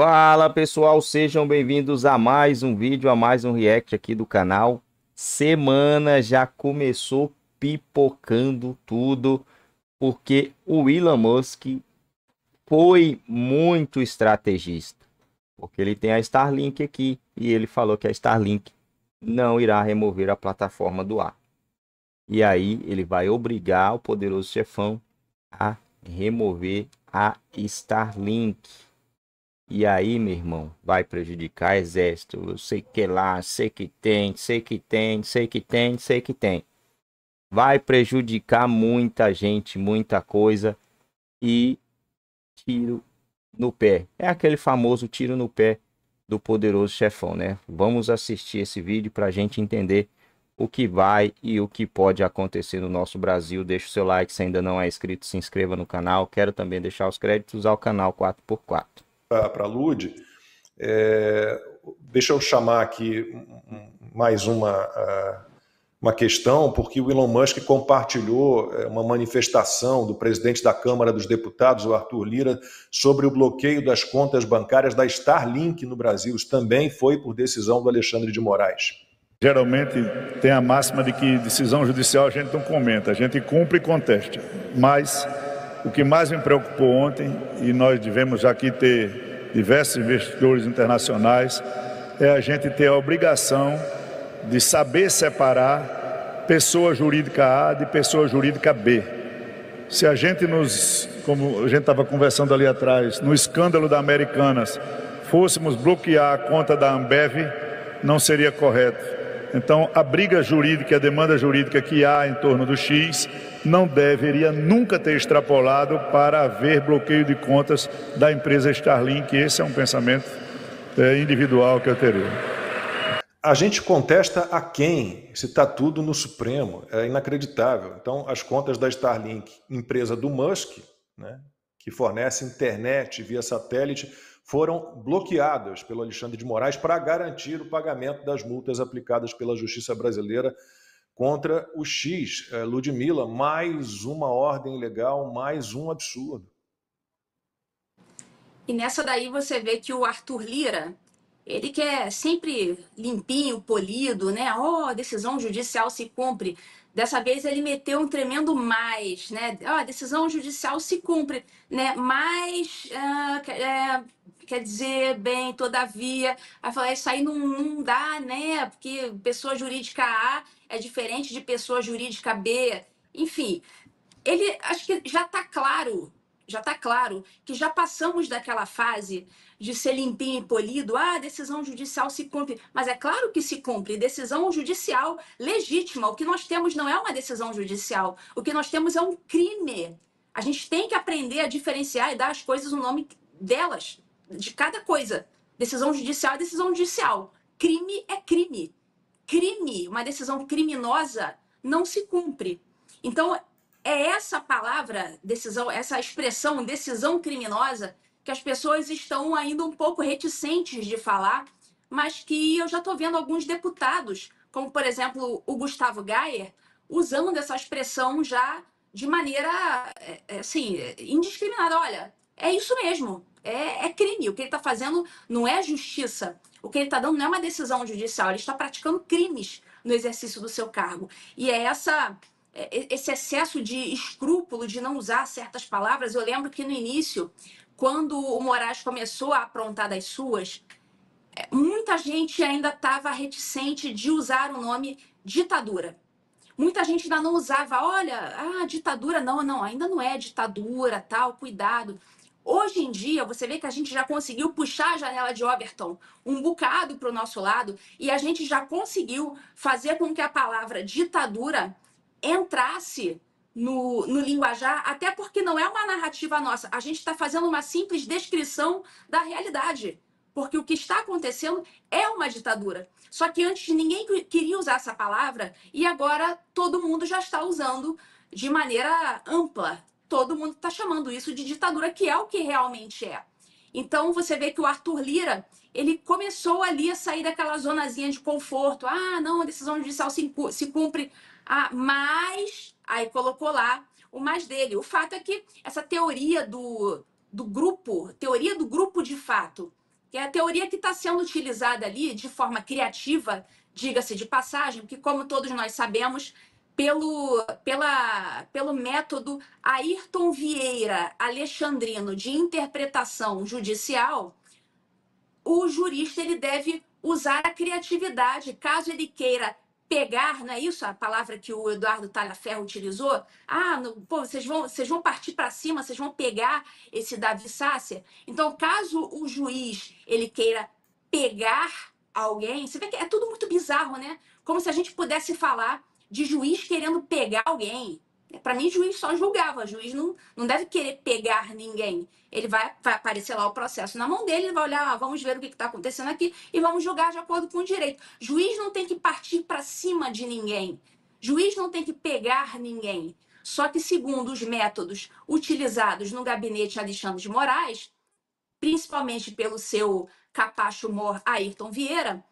Fala pessoal, sejam bem-vindos a mais um vídeo, a mais um react aqui do canal. Semana já começou pipocando tudo, porque o Elon Musk foi muito estrategista. Porque ele tem a Starlink aqui e ele falou que a Starlink não irá remover a plataforma do ar. E aí ele vai obrigar o poderoso chefão a remover a Starlink. E aí, meu irmão, vai prejudicar exército. Eu sei que é lá, sei que tem, sei que tem, sei que tem, sei que tem. Vai prejudicar muita gente, muita coisa. E tiro no pé. É aquele famoso tiro no pé do poderoso chefão, né? Vamos assistir esse vídeo para a gente entender o que vai e o que pode acontecer no nosso Brasil. Deixa o seu like se ainda não é inscrito, se inscreva no canal. Quero também deixar os créditos ao canal 4x4 para a Lude. é, deixa eu chamar aqui mais uma, uma questão, porque o Elon Musk compartilhou é, uma manifestação do presidente da Câmara dos Deputados, o Arthur Lira, sobre o bloqueio das contas bancárias da Starlink no Brasil. Isso também foi por decisão do Alexandre de Moraes. Geralmente tem a máxima de que decisão judicial a gente não comenta, a gente cumpre e contesta. Mas o que mais me preocupou ontem, e nós devemos aqui ter diversos investidores internacionais, é a gente ter a obrigação de saber separar pessoa jurídica A de pessoa jurídica B. Se a gente nos, como a gente estava conversando ali atrás, no escândalo da Americanas, fôssemos bloquear a conta da Ambev, não seria correto. Então, a briga jurídica, a demanda jurídica que há em torno do X não deveria nunca ter extrapolado para haver bloqueio de contas da empresa Starlink. Esse é um pensamento é, individual que eu teria. A gente contesta a quem se está tudo no Supremo, é inacreditável. Então, as contas da Starlink, empresa do Musk, né, que fornece internet via satélite, foram bloqueadas pelo Alexandre de Moraes para garantir o pagamento das multas aplicadas pela Justiça Brasileira contra o X, eh, Ludmilla, mais uma ordem legal, mais um absurdo. E nessa daí você vê que o Arthur Lira, ele quer é sempre limpinho, polido, né? Ó, oh, decisão judicial se cumpre. Dessa vez ele meteu um tremendo mais, né? Ó, oh, decisão judicial se cumpre, né? Mas, uh, é, quer dizer, bem, todavia, a falar, isso aí não, não dá, né? Porque pessoa jurídica A é diferente de pessoa jurídica B, enfim. Ele acho que já está claro, já está claro que já passamos daquela fase de ser limpinho e polido, ah, decisão judicial se cumpre. Mas é claro que se cumpre, decisão judicial legítima. O que nós temos não é uma decisão judicial, o que nós temos é um crime. A gente tem que aprender a diferenciar e dar as coisas o nome delas, de cada coisa. Decisão judicial é decisão judicial. Crime é crime crime, uma decisão criminosa, não se cumpre. Então, é essa palavra, decisão, essa expressão, decisão criminosa, que as pessoas estão ainda um pouco reticentes de falar, mas que eu já estou vendo alguns deputados, como por exemplo o Gustavo Gayer, usando essa expressão já de maneira é, é, assim, indiscriminada. Olha, é isso mesmo, é, é crime. O que ele está fazendo não é justiça. O que ele está dando não é uma decisão judicial, ele está praticando crimes no exercício do seu cargo. E é essa é, esse excesso de escrúpulo de não usar certas palavras. Eu lembro que no início, quando o Moraes começou a aprontar das suas, é, muita gente ainda estava reticente de usar o nome ditadura. Muita gente ainda não usava, olha, ah, ditadura, não, não, ainda não é ditadura, tal, cuidado. Hoje em dia, você vê que a gente já conseguiu puxar a janela de Overton um bocado para o nosso lado e a gente já conseguiu fazer com que a palavra ditadura entrasse no, no linguajar, até porque não é uma narrativa nossa. A gente está fazendo uma simples descrição da realidade. Porque o que está acontecendo é uma ditadura. Só que antes ninguém queria usar essa palavra e agora todo mundo já está usando de maneira ampla, todo mundo está chamando isso de ditadura, que é o que realmente é. Então você vê que o Arthur Lira, ele começou ali a sair daquela zonazinha de conforto. Ah, não, a decisão judicial se, se cumpre. Ah, mas aí colocou lá o mais dele. O fato é que essa teoria do, do grupo, teoria do grupo de fato, que é a teoria que está sendo utilizada ali de forma criativa, diga-se de passagem, porque como todos nós sabemos, pelo, pela, pelo método Ayrton Vieira Alexandrino de interpretação judicial, o jurista ele deve usar a criatividade, caso ele queira pegar, não é isso a palavra que o Eduardo Talhaferro utilizou? Ah, no, pô, vocês vão, vocês vão partir para cima, vocês vão pegar esse Davi Sácia. Então, caso o juiz ele queira pegar alguém, você vê que é tudo muito bizarro, né? Como se a gente pudesse falar de juiz querendo pegar alguém. Para mim, juiz só julgava. Juiz não, não deve querer pegar ninguém. Ele vai, vai aparecer lá o processo na mão dele, ele vai olhar, ah, vamos ver o que está acontecendo aqui e vamos julgar de acordo com o direito. Juiz não tem que partir para cima de ninguém. Juiz não tem que pegar ninguém. Só que, segundo os métodos utilizados no gabinete Alexandre de Moraes, principalmente pelo seu capacho mor Ayrton Vieira,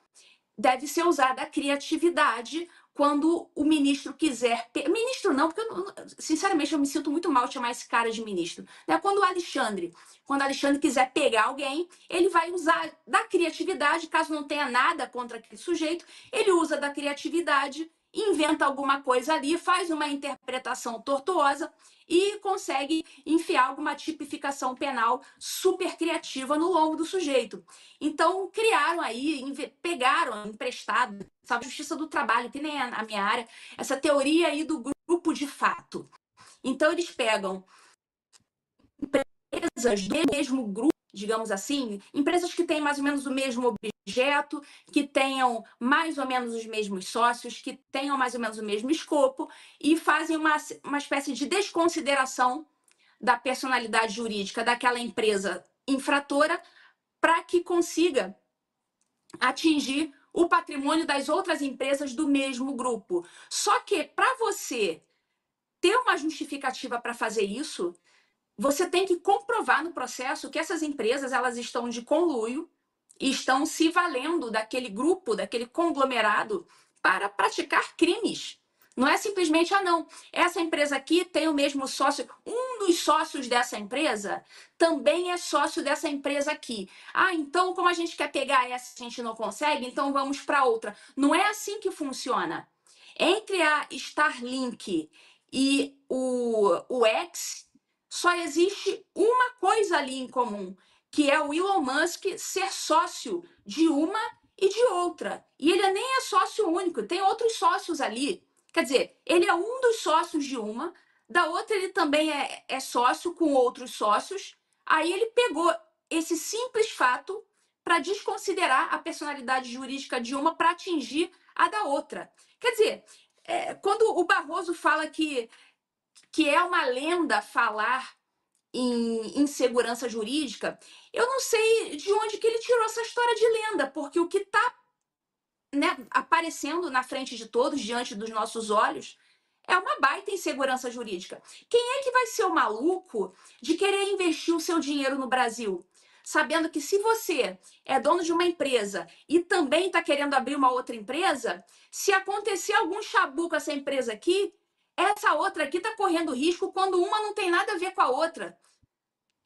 deve ser usada a criatividade quando o ministro quiser. Ministro não, porque eu, sinceramente eu me sinto muito mal de chamar esse cara de ministro. Né? Quando o Alexandre, quando o Alexandre quiser pegar alguém, ele vai usar da criatividade, caso não tenha nada contra aquele sujeito, ele usa da criatividade inventa alguma coisa ali, faz uma interpretação tortuosa e consegue enfiar alguma tipificação penal super criativa no longo do sujeito. Então, criaram aí, pegaram emprestado, sabe, Justiça do Trabalho, que nem é a minha área, essa teoria aí do grupo de fato. Então, eles pegam empresas do mesmo grupo, digamos assim, empresas que têm mais ou menos o mesmo objetivo projeto, que tenham mais ou menos os mesmos sócios, que tenham mais ou menos o mesmo escopo e fazem uma, uma espécie de desconsideração da personalidade jurídica daquela empresa infratora para que consiga atingir o patrimônio das outras empresas do mesmo grupo. Só que para você ter uma justificativa para fazer isso, você tem que comprovar no processo que essas empresas elas estão de conluio estão se valendo daquele grupo, daquele conglomerado, para praticar crimes. Não é simplesmente, ah, não, essa empresa aqui tem o mesmo sócio, um dos sócios dessa empresa também é sócio dessa empresa aqui. Ah, então como a gente quer pegar essa, a gente não consegue, então vamos para outra. Não é assim que funciona. Entre a Starlink e o, o X, só existe uma coisa ali em comum, que é o Elon Musk ser sócio de uma e de outra. E ele nem é sócio único, tem outros sócios ali. Quer dizer, ele é um dos sócios de uma, da outra ele também é, é sócio com outros sócios. Aí ele pegou esse simples fato para desconsiderar a personalidade jurídica de uma para atingir a da outra. Quer dizer, é, quando o Barroso fala que, que é uma lenda falar em insegurança jurídica, eu não sei de onde que ele tirou essa história de lenda, porque o que está né, aparecendo na frente de todos, diante dos nossos olhos, é uma baita insegurança jurídica. Quem é que vai ser o maluco de querer investir o seu dinheiro no Brasil? Sabendo que se você é dono de uma empresa e também está querendo abrir uma outra empresa, se acontecer algum chabu com essa empresa aqui, essa outra aqui está correndo risco quando uma não tem nada a ver com a outra.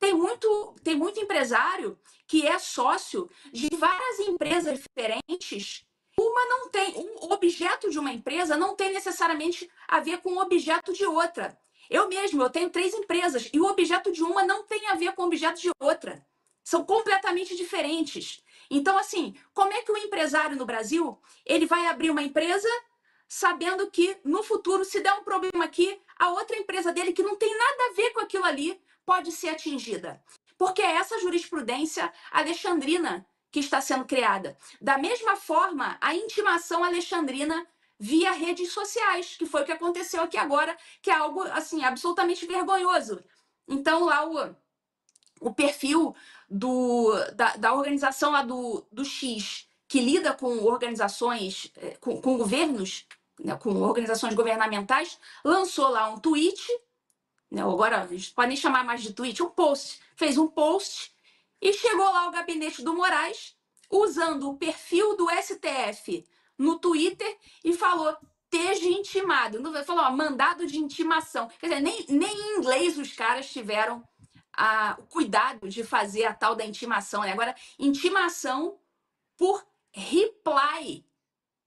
Tem muito, tem muito empresário que é sócio de várias empresas diferentes. Uma não tem, um objeto de uma empresa não tem necessariamente a ver com o objeto de outra. Eu mesmo, eu tenho três empresas e o objeto de uma não tem a ver com o objeto de outra. São completamente diferentes. Então, assim, como é que o empresário no Brasil ele vai abrir uma empresa sabendo que no futuro, se der um problema aqui, a outra empresa dele que não tem nada a ver com aquilo ali pode ser atingida. Porque é essa jurisprudência alexandrina que está sendo criada. Da mesma forma, a intimação alexandrina via redes sociais, que foi o que aconteceu aqui agora, que é algo assim absolutamente vergonhoso. Então lá o, o perfil do, da, da organização lá do, do X, que lida com organizações, eh, com, com governos, né, com organizações governamentais, lançou lá um tweet agora a gente pode nem chamar mais de tweet, um post. Fez um post e chegou lá o gabinete do Moraes usando o perfil do STF no Twitter e falou esteja intimado. Não falou, ó, mandado de intimação. Quer dizer, nem, nem em inglês os caras tiveram a, ah, o cuidado de fazer a tal da intimação. Né? Agora, intimação por reply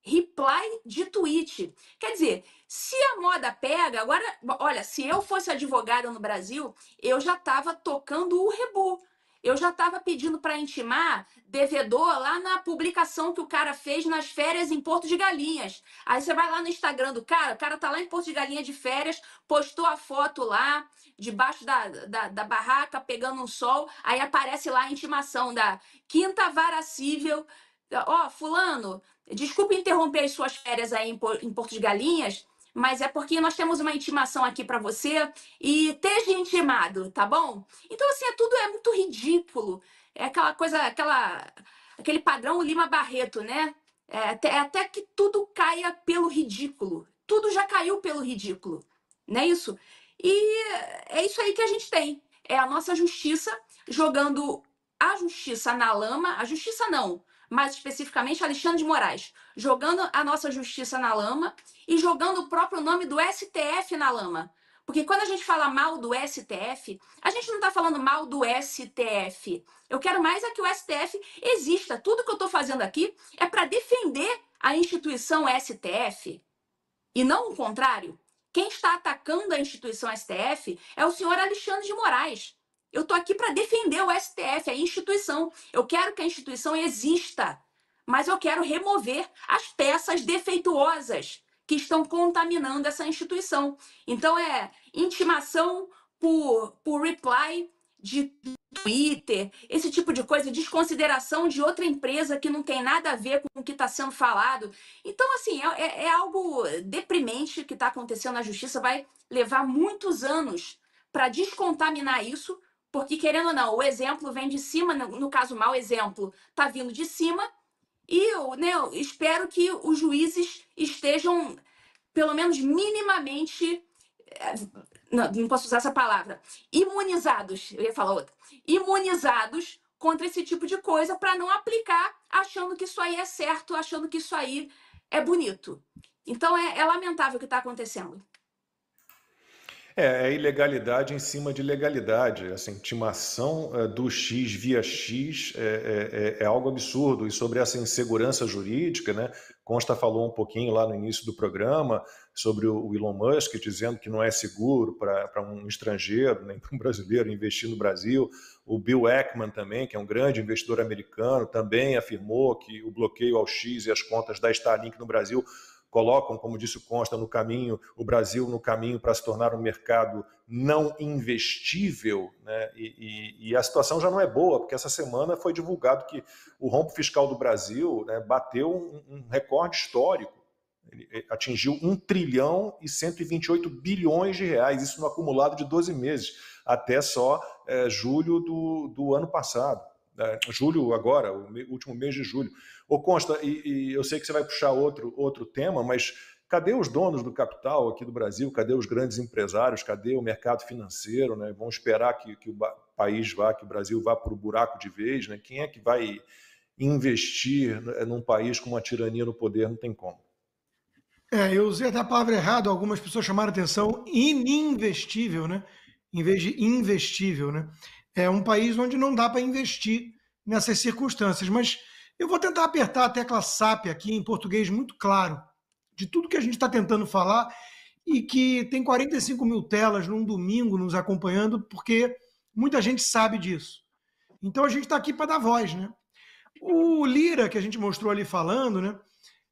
reply de tweet. Quer dizer, se a moda pega, agora, olha, se eu fosse advogada no Brasil, eu já estava tocando o rebu. Eu já estava pedindo para intimar devedor lá na publicação que o cara fez nas férias em Porto de Galinhas. Aí você vai lá no Instagram do cara, o cara tá lá em Porto de Galinha de férias, postou a foto lá, debaixo da, da, da barraca, pegando um sol. Aí aparece lá a intimação da Quinta Vara Cível Ó, oh, fulano, desculpe interromper as suas férias aí em, Porto de Galinhas, mas é porque nós temos uma intimação aqui para você e esteja intimado, tá bom? Então, assim, é, tudo é muito ridículo. É aquela coisa, aquela, aquele padrão Lima Barreto, né? É até, é até que tudo caia pelo ridículo. Tudo já caiu pelo ridículo, não é isso? E é isso aí que a gente tem. É a nossa justiça jogando a justiça na lama. A justiça não mais especificamente Alexandre de Moraes, jogando a nossa justiça na lama e jogando o próprio nome do STF na lama. Porque quando a gente fala mal do STF, a gente não está falando mal do STF. Eu quero mais é que o STF exista. Tudo que eu estou fazendo aqui é para defender a instituição STF e não o contrário. Quem está atacando a instituição STF é o senhor Alexandre de Moraes, eu estou aqui para defender o STF, a instituição. Eu quero que a instituição exista, mas eu quero remover as peças defeituosas que estão contaminando essa instituição. Então é intimação por, por reply de Twitter, esse tipo de coisa, desconsideração de outra empresa que não tem nada a ver com o que está sendo falado. Então, assim, é, é, é algo deprimente que está acontecendo na justiça. Vai levar muitos anos para descontaminar isso, porque, querendo ou não, o exemplo vem de cima, no caso, mau exemplo está vindo de cima, e eu, né, eu espero que os juízes estejam, pelo menos minimamente, eh, não, não posso usar essa palavra, imunizados, eu ia falar outra, imunizados contra esse tipo de coisa para não aplicar achando que isso aí é certo, achando que isso aí é bonito. Então é, é lamentável o que está acontecendo. É, é ilegalidade em cima de legalidade. Essa assim, intimação é, do X via X é, é, é, é, algo absurdo. E sobre essa insegurança jurídica, né? Consta falou um pouquinho lá no início do programa sobre o, Elon Musk dizendo que não é seguro para um estrangeiro, nem para um brasileiro investir no Brasil. O Bill Ackman também, que é um grande investidor americano, também afirmou que o bloqueio ao X e as contas da Starlink no Brasil colocam, como disse o Consta, no caminho, o Brasil no caminho para se tornar um mercado não investível, né? E, e, e, a situação já não é boa, porque essa semana foi divulgado que o rombo fiscal do Brasil né, bateu um, um recorde histórico. Ele atingiu 1 trilhão e 128 bilhões de reais, isso no acumulado de 12 meses, até só é, julho do, do ano passado. Né, julho agora, o último mês de julho. Ô Consta, e, e eu sei que você vai puxar outro, outro tema, mas cadê os donos do capital aqui do Brasil? Cadê os grandes empresários? Cadê o mercado financeiro? Né? Vão esperar que, que o país vá, que o Brasil vá para o buraco de vez? Né? Quem é que vai investir né, num país com uma tirania no poder? Não tem como. É, eu usei até a palavra errada, algumas pessoas chamaram atenção, ininvestível, né? Em vez de investível, né? é um país onde não dá para investir nessas circunstâncias. Mas eu vou tentar apertar a tecla SAP aqui em português muito claro de tudo que a gente está tentando falar e que tem 45 mil telas num domingo nos acompanhando, porque muita gente sabe disso. Então a gente está aqui para dar voz, né? O Lira que a gente mostrou ali falando, né?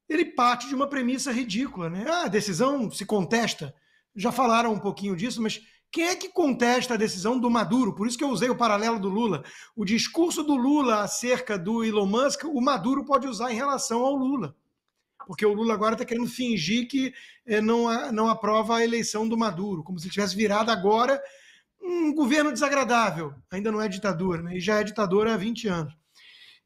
Ele parte de uma premissa ridícula, né? Ah, a decisão se contesta. Já falaram um pouquinho disso, mas quem é que contesta a decisão do Maduro? Por isso que eu usei o paralelo do Lula. O discurso do Lula acerca do Elon Musk, o Maduro pode usar em relação ao Lula. Porque o Lula agora está querendo fingir que eh, não, não aprova a eleição do Maduro, como se ele tivesse virado agora um governo desagradável. Ainda não é ditadura, né? E já é ditadora há 20 anos.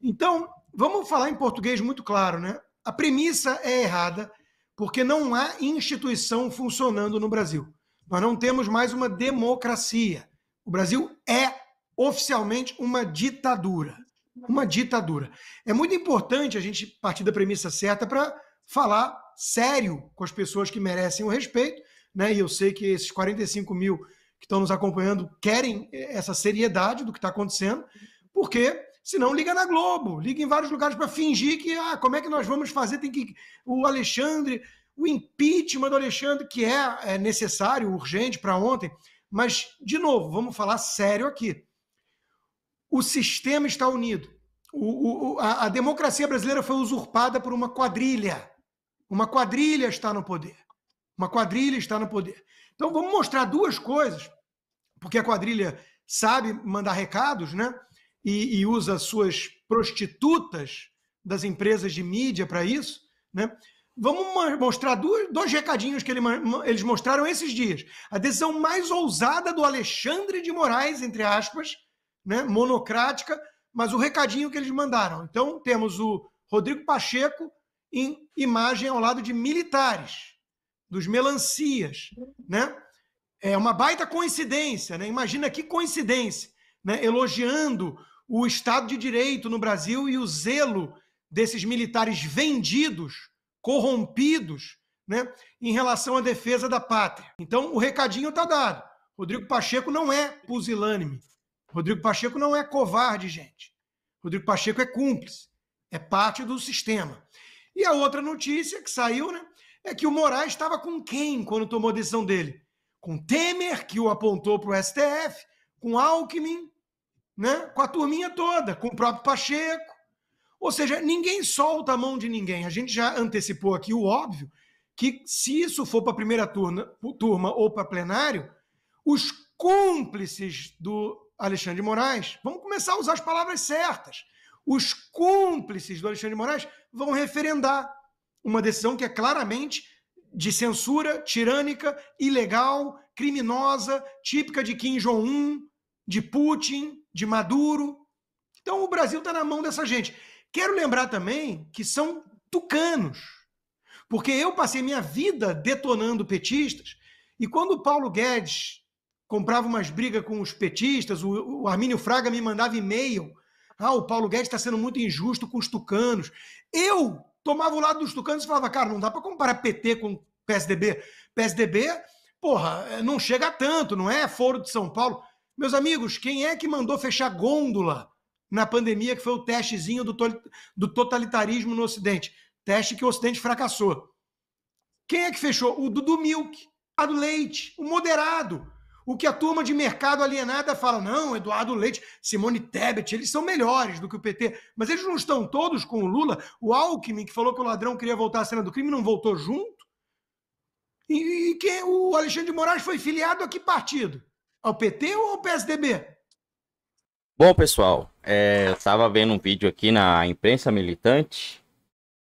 Então, vamos falar em português muito claro, né? A premissa é errada, porque não há instituição funcionando no Brasil. Nós não temos mais uma democracia. O Brasil é oficialmente uma ditadura. Uma ditadura. É muito importante a gente partir da premissa certa para falar sério com as pessoas que merecem o respeito, né? E eu sei que esses 45 mil que estão nos acompanhando querem eh, essa seriedade do que está acontecendo, porque senão liga na Globo, liga em vários lugares para fingir que ah, como é que nós vamos fazer? Tem que. O Alexandre o impeachment do Alexandre, que é, é necessário, urgente para ontem, mas, de novo, vamos falar sério aqui. O sistema está unido. O, o, a, a democracia brasileira foi usurpada por uma quadrilha. Uma quadrilha está no poder. Uma quadrilha está no poder. Então, vamos mostrar duas coisas, porque a quadrilha sabe mandar recados, né? E, e usa suas prostitutas das empresas de mídia para isso, né? Vamos mostrar dois recadinhos que ele, eles mostraram esses dias. A decisão mais ousada do Alexandre de Moraes, entre aspas, né, monocrática, mas o recadinho que eles mandaram. Então, temos o Rodrigo Pacheco em imagem ao lado de militares, dos melancias, né? É uma baita coincidência, né? Imagina que coincidência, né? Elogiando o Estado de Direito no Brasil e o zelo desses militares vendidos corrompidos né, em relação à defesa da pátria. Então, o recadinho está dado. Rodrigo Pacheco não é pusilânime. Rodrigo Pacheco não é covarde, gente. Rodrigo Pacheco é cúmplice, é parte do sistema. E a outra notícia que saiu né, é que o Moraes estava com quem quando tomou a decisão dele? Com Temer, que o apontou para o STF, com Alckmin, né, com a turminha toda, com o próprio Pacheco. Ou seja, ninguém solta a mão de ninguém. A gente já antecipou aqui o óbvio, que se isso for para a primeira turma, turma ou para plenário, os cúmplices do Alexandre de Moraes, vamos começar a usar as palavras certas, os cúmplices do Alexandre de Moraes vão referendar uma decisão que é claramente de censura tirânica, ilegal, criminosa, típica de Kim Jong-un, de Putin, de Maduro. Então o Brasil está na mão dessa gente. Quero lembrar também que são tucanos, porque eu passei minha vida detonando petistas, e quando o Paulo Guedes comprava umas brigas com os petistas, o, o Armínio Fraga me mandava e-mail. Ah, o Paulo Guedes está sendo muito injusto com os tucanos. Eu tomava o lado dos tucanos e falava, cara, não dá para comparar PT com PSDB. PSDB, porra, não chega tanto, não é? Foro de São Paulo. Meus amigos, quem é que mandou fechar gôndola na pandemia, que foi o testezinho do, to do totalitarismo no Ocidente. Teste que o Ocidente fracassou. Quem é que fechou? O Dudu Milk, a do Leite, o moderado. O que a turma de mercado alienada fala, não, Eduardo Leite, Simone Tebet, eles são melhores do que o PT, mas eles não estão todos com o Lula. O Alckmin, que falou que o ladrão queria voltar à cena do crime, não voltou junto. E, e quem, o Alexandre de Moraes foi filiado a que partido? Ao PT ou ao PSDB? Bom, pessoal, é, eu estava vendo um vídeo aqui na imprensa militante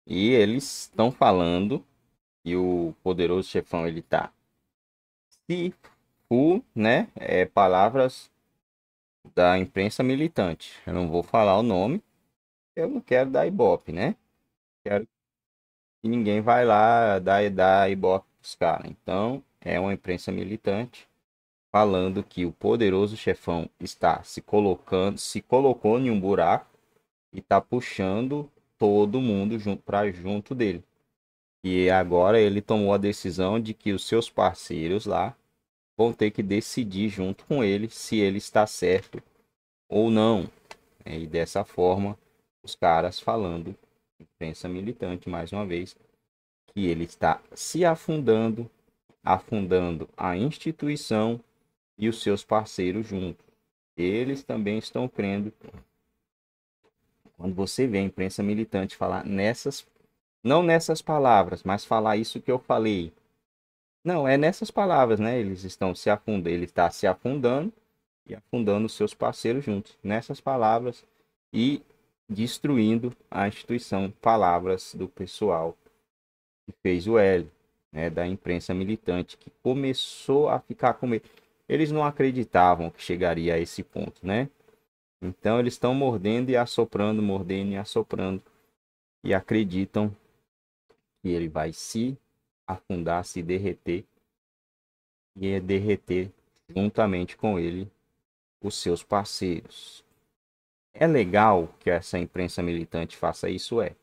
e eles estão falando que o poderoso chefão ele tá se o, né, é, palavras da imprensa militante. Eu não vou falar o nome, eu não quero dar ibope, né? Quero que ninguém vai lá dar, dar ibope os caras. Então, é uma imprensa militante falando que o poderoso chefão está se colocando, se colocou em um buraco e está puxando todo mundo junto para junto dele. E agora ele tomou a decisão de que os seus parceiros lá vão ter que decidir junto com ele se ele está certo ou não. É, e dessa forma, os caras falando, imprensa militante mais uma vez, que ele está se afundando, afundando a instituição e os seus parceiros junto. Eles também estão crendo. Quando você vê a imprensa militante falar nessas, não nessas palavras, mas falar isso que eu falei. Não, é nessas palavras, né? Eles estão se afundando, ele está se afundando e afundando os seus parceiros juntos. Nessas palavras e destruindo a instituição. Palavras do pessoal que fez o L, né? Da imprensa militante que começou a ficar com medo eles não acreditavam que chegaria a esse ponto, né? Então eles estão mordendo e assoprando, mordendo e assoprando e acreditam que ele vai se afundar, se derreter e é derreter juntamente com ele os seus parceiros. É legal que essa imprensa militante faça isso, é,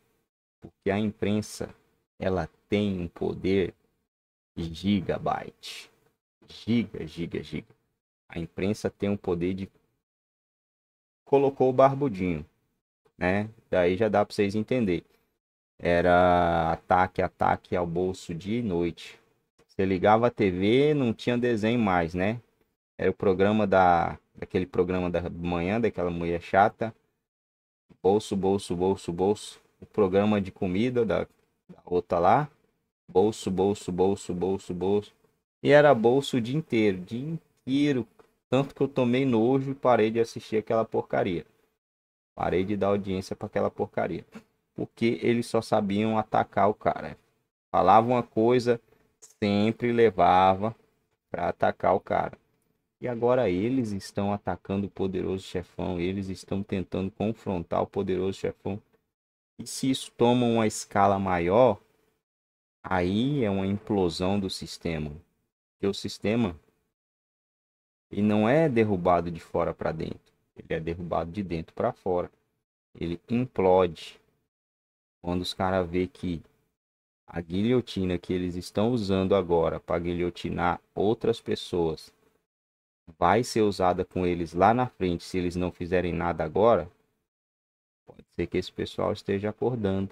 porque a imprensa ela tem um poder gigabyte giga, giga, giga. A imprensa tem um poder de colocou o barbudinho, né? Daí já dá para vocês entender. Era ataque, ataque ao bolso de noite. Você ligava a TV, não tinha desenho mais, né? Era o programa da daquele programa da manhã daquela mulher chata. Bolso, bolso, bolso, bolso. O programa de comida da, da outra lá. Bolso, bolso, bolso, bolso, bolso e era bolso o dia inteiro, dia inteiro. Tanto que eu tomei nojo e parei de assistir aquela porcaria. Parei de dar audiência para aquela porcaria. Porque eles só sabiam atacar o cara. Falava uma coisa, sempre levava para atacar o cara. E agora eles estão atacando o poderoso chefão, eles estão tentando confrontar o poderoso chefão. E se isso toma uma escala maior, aí é uma implosão do sistema. Porque é o sistema e não é derrubado de fora para dentro, ele é derrubado de dentro para fora. Ele implode quando os caras vê que a guilhotina que eles estão usando agora para guilhotinar outras pessoas vai ser usada com eles lá na frente se eles não fizerem nada agora, pode ser que esse pessoal esteja acordando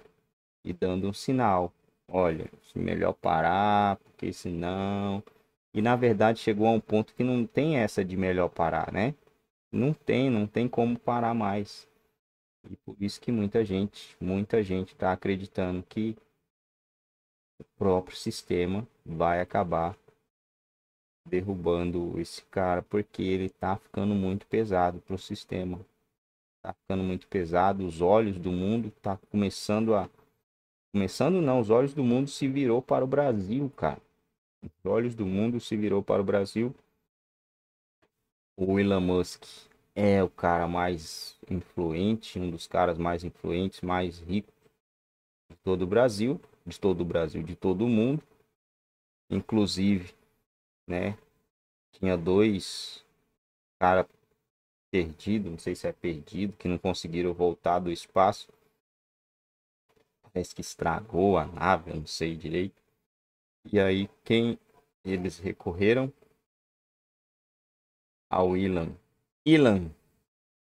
e dando um sinal. Olha, melhor parar, porque senão e na verdade chegou a um ponto que não tem essa de melhor parar, né? Não tem, não tem como parar mais. E por isso que muita gente, muita gente está acreditando que o próprio sistema vai acabar derrubando esse cara porque ele tá ficando muito pesado pro sistema. Tá ficando muito pesado, os olhos do mundo tá começando a começando não, os olhos do mundo se virou para o Brasil, cara. Os olhos do mundo se virou para o Brasil. O Elon Musk é o cara mais influente, um dos caras mais influentes, mais rico de todo o Brasil, de todo o Brasil, de todo o mundo. Inclusive, né? Tinha dois cara perdido, não sei se é perdido, que não conseguiram voltar do espaço. Parece que estragou a nave, eu não sei direito. E aí quem eles recorreram? Ao Ilan. Ilan,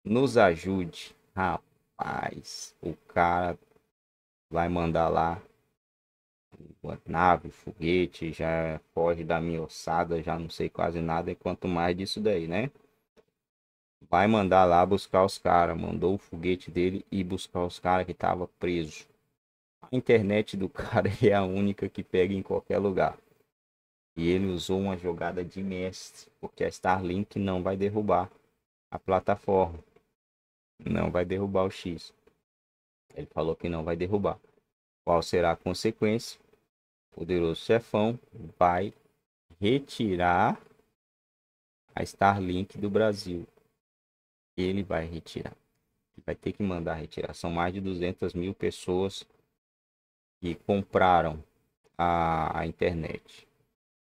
nos ajude. Rapaz, o cara vai mandar lá uma nave, foguete, já foge da minha ossada, já não sei quase nada, e quanto mais disso daí, né? Vai mandar lá buscar os caras. Mandou o foguete dele e buscar os caras que estavam preso. A internet do cara é a única que pega em qualquer lugar. E ele usou uma jogada de mestre, porque a Starlink não vai derrubar a plataforma. Não vai derrubar o X. Ele falou que não vai derrubar. Qual será a consequência? O poderoso chefão vai retirar a Starlink do Brasil. Ele vai retirar. Ele vai ter que mandar retirar. São mais de 200 mil pessoas que compraram a, a internet.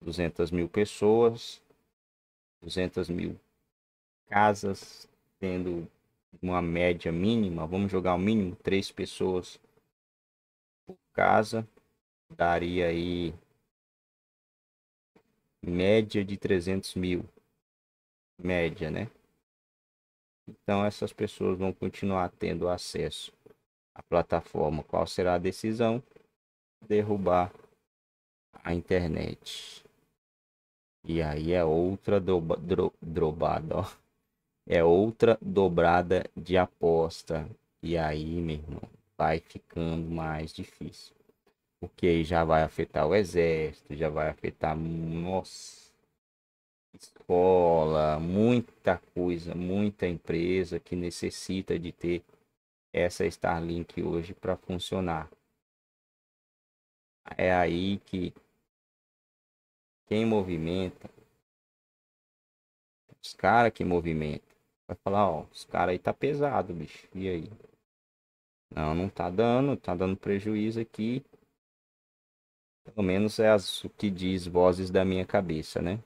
200 mil pessoas, 200 mil casas, tendo uma média mínima, vamos jogar o mínimo, três pessoas por casa, daria aí média de 300 mil, média, né? Então essas pessoas vão continuar tendo acesso à plataforma. Qual será a decisão? derrubar a internet. E aí é outra droba, dro, drobada, ó. É outra dobrada de aposta. E aí, meu irmão, vai ficando mais difícil. Porque aí já vai afetar o exército, já vai afetar, nossa, escola, muita coisa, muita empresa que necessita de ter essa Starlink hoje para funcionar. É aí que quem movimenta, os caras que movimentam, vai falar, ó, os caras aí tá pesado, bicho. E aí? Não, não tá dando, tá dando prejuízo aqui. Pelo menos é as, o que diz vozes da minha cabeça, né?